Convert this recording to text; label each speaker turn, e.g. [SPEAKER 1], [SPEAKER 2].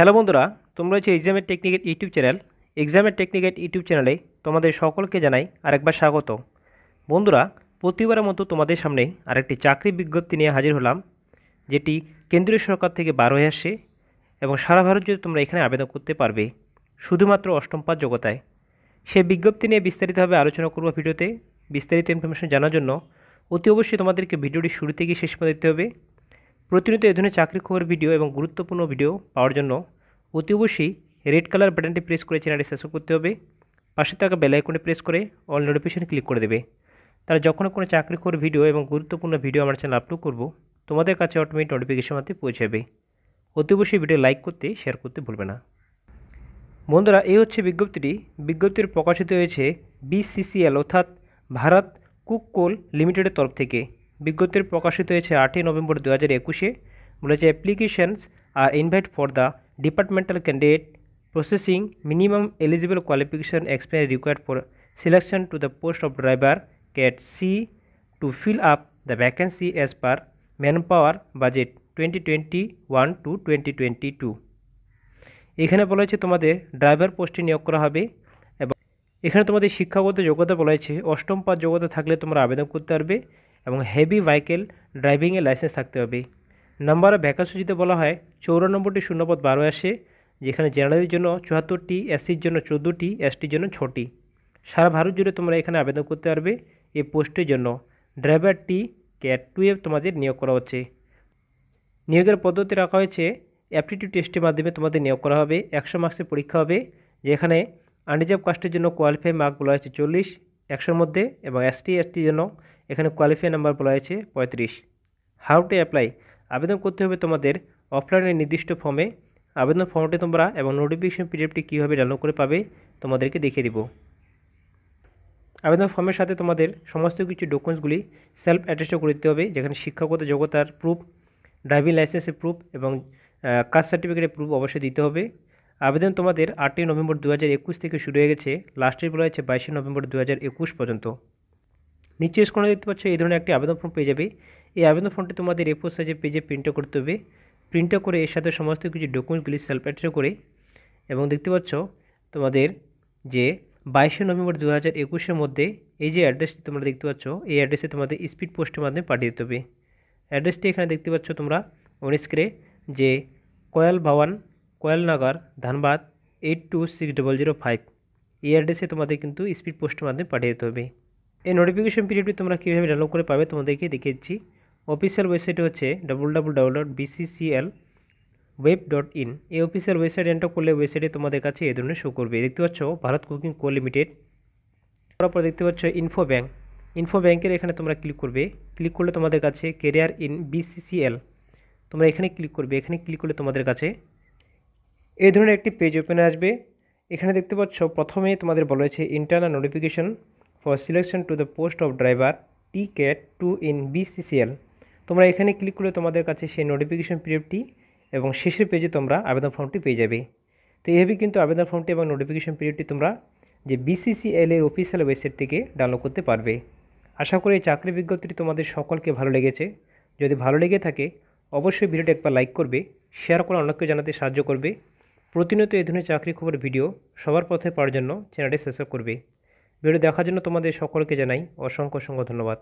[SPEAKER 1] hello বন্ধুরা তোমরা হচ্ছে এক্সামের টেকনিকেট ইউটিউব চ্যানেল এক্সামের টেকনিকেট ইউটিউব চ্যানেলে তোমাদের সকলকে জানাই আরেকবার স্বাগত বন্ধুরা প্রতিবারের মতো তোমাদের সামনে আরেকটি চাকরি বিজ্ঞপ্তি নিয়ে হাজির হলাম যেটি কেন্দ্রীয় সরকার থেকে বার হয়ে আসে এবং সারা ভারত জুড়ে তোমরা এখানে আবেদন করতে পারবে শুধুমাত্র অষ্টমপাত পাঁচ যোগ্যতায় সে বিজ্ঞপ্তি নিয়ে বিস্তারিতভাবে আলোচনা করব ভিডিওতে বিস্তারিত ইনফরমেশন জানার জন্য অতি অবশ্যই তোমাদেরকে ভিডিওটি শুরু থেকে শেষ করে দিতে হবে প্রতিনিয়ত এ ধরনের চাকরি খবর ভিডিও এবং গুরুত্বপূর্ণ ভিডিও পাওয়ার জন্য অতি অবশ্যই রেড কালার বাটনটি প্রেস করে চ্যানেলটি সাবস্ক্রাইব করতে হবে পাশে থাকা বেল আইকনটি প্রেস করে অল নোটিফিকেশন ক্লিক করে দেবে তারা যখন কোনো চাকরি খবর ভিডিও এবং গুরুত্বপূর্ণ ভিডিও আমার চ্যানেল আপলোড করব তোমাদের কাছে অটোমেটিক নোটিফিকেশন মাতে পৌঁছাবে অতি অবশ্যই ভিডিও লাইক করতে শেয়ার করতে ভুলবে না বন্ধুরা এই হচ্ছে বিজ্ঞপ্তিটি বিজ্ঞপ্তির প্রকাশিত হয়েছে বিসিসিএল অর্থাৎ ভারত কুক কোল লিমিটেডের তরফ থেকে বিজ্ঞপ্তির প্রকাশিত হয়েছে আটই নভেম্বর দু হাজার একুশে বলেছে applications are invite for the departmental candidate processing minimum eligible qualification experience required for selection to the post of driver cat C to fill up the vacancy as per man power budget twenty twenty one to twenty twenty two এখানে বলা হয়েছে তোমাদের driver পোস্টে নিয়োগ করা হবে এবং এখানে তোমাদের শিক্ষাগত যোগ্যতা বলা হয়েছে অষ্টম পাঁচ যোগ্যতা থাকলে তোমরা আবেদন করতে পারবে এবং হেভি ভাইকেল ড্রাইভিংয়ে লাইসেন্স থাকতে হবে নাম্বার অফ ভ্যাকান্সিতে বলা হয় নম্বরটি শূন্যপদ বারো আসে যেখানে জেনারেলের জন্য চুয়াত্তরটি এসসির জন্য চোদ্দোটি এসটির জন্য ছটি সারা ভারত জুড়ে তোমরা এখানে আবেদন করতে পারবে এই পোস্টের জন্য ড্রাইভার টি ক্যাট টুয়েভ তোমাদের নিয়োগ করা হচ্ছে নিয়োগের পদ্ধতি রাখা হয়েছে অ্যাপটিটিউড টেস্টের মাধ্যমে তোমাদের নিয়োগ করা হবে একশো মার্কসের পরীক্ষা হবে যেখানে আনরিজার্ভ কাস্টের জন্য কোয়ালিফাই মার্ক বলা হয়েছে চল্লিশ একশোর মধ্যে এবং এসটি এসটির জন্য এখানে কোয়ালিফাই নাম্বার বলা হয়েছে পঁয়ত্রিশ হাউ টু অ্যাপ্লাই আবেদন করতে হবে তোমাদের অফলাইনের নির্দিষ্ট ফর্মে আবেদন ফর্মটি তোমরা এবং নোটিফিকেশন পিডিএফটি কীভাবে ডাউনলোড করে পাবে তোমাদেরকে দেখিয়ে দিব আবেদন ফর্মের সাথে তোমাদের সমস্ত কিছু ডকুমেন্টসগুলি সেলফ অ্যাটেস্ট করে দিতে হবে যেখানে শিক্ষাগত যোগ্যতার প্রুফ ড্রাইভিং লাইসেন্সের প্রুফ এবং কাস্ট সার্টিফিকেটের প্রুফ অবশ্যই দিতে হবে আবেদন তোমাদের আটই নভেম্বর দু থেকে শুরু হয়ে গেছে লাস্টের বলা হয়েছে বাইশে নভেম্বর দু পর্যন্ত নিচে স্কোনে দেখতে পাচ্ছ এই ধরনের একটি আবেদন ফর্ম পেয়ে যাবে এই আবেদন ফর্মটি তোমাদের এফো সাইজের পেজে প্রিন্টও করতে হবে প্রিন্টও করে এর সাথে সমস্ত কিছু ডকুমেন্টগুলি সেলফ অ্যাট্রে করে এবং দেখতে পাচ্ছ তোমাদের যে বাইশে নভেম্বর দু হাজার একুশের মধ্যে এই যে অ্যাড্রেসটি তোমরা দেখতে পাচ্ছ এই অ্যাড্রেসে তোমাদের স্পিড পোস্টের মাধ্যমে পাঠিয়ে দিতে হবে অ্যাড্রেসটি এখানে দেখতে পাচ্ছ তোমরা অনিস্ক্রে যে Koyla Koyla Nagar Dhanbad eight two six double zero five এই অ্যাড্রেসে তোমাদের কিন্তু স্পিড পোস্টের মাধ্যমে পাঠিয়ে দিতে হবে এই নোটিফিকেশন পিরিয়ডটি তোমরা কীভাবে ডাউনলোড করে পাবে তোমাদেরকে দেখিয়েছি অফিসিয়াল ওয়েবসাইট হচ্ছে W W W dot BCCL web dot in এই অফিসিয়াল ওয়েবসাইট এন্টার করলে ওয়েবসাইটে তোমাদের কাছে এই ধরনের শো করবে দেখতে পাচ্ছ ভারত কুকিং কো লিমিটেড তারপর দেখতে পাচ্ছ ইনফো ব্যাঙ্ক ইনফো ব্যাঙ্কের এখানে তোমরা ক্লিক করবে ক্লিক করলে তোমাদের কাছে কেরিয়ার ইন বিসিসিএল তোমরা এখানে ক্লিক করবে এখানে ক্লিক করলে তোমাদের কাছে এই ধরনের একটি পেজ ওপেনে আসবে এখানে দেখতে পাচ্ছ প্রথমে তোমাদের বলা হয়েছে internal notification for selection to the post of driver T cat two in BCCL তোমরা এখানে ক্লিক করলে তোমাদের কাছে সেই নোটিফিকেশন পিরিয়ডটি এবং শেষের পেজে তোমরা আবেদন ফর্মটি পেয়ে যাবে তো এইভাবেই কিন্তু আবেদন ফর্মটি এবং নোটিফিকেশন পিরিয়ডটি তোমরা যে বিসিসিএল এর অফিসিয়াল ওয়েবসাইট থেকে ডাউনলোড করতে পারবে আশা করি এই চাকরি বিজ্ঞপ্তিটি তোমাদের সকলকে ভালো লেগেছে যদি ভালো লেগে থাকে অবশ্যই ভিডিওটি একবার লাইক করবে শেয়ার করে অনেককে জানাতে সাহায্য করবে প্রতিনিয়ত এ ধরনের চাকরি খবর ভিডিও সবার পথে পাওয়ার জন্য চ্যানেলটি সাবস্ক্রাইব করবে ভিডিও দেখার জন্য তোমাদের সকলকে জানাই অসংখ্য অসংখ্য ধন্যবাদ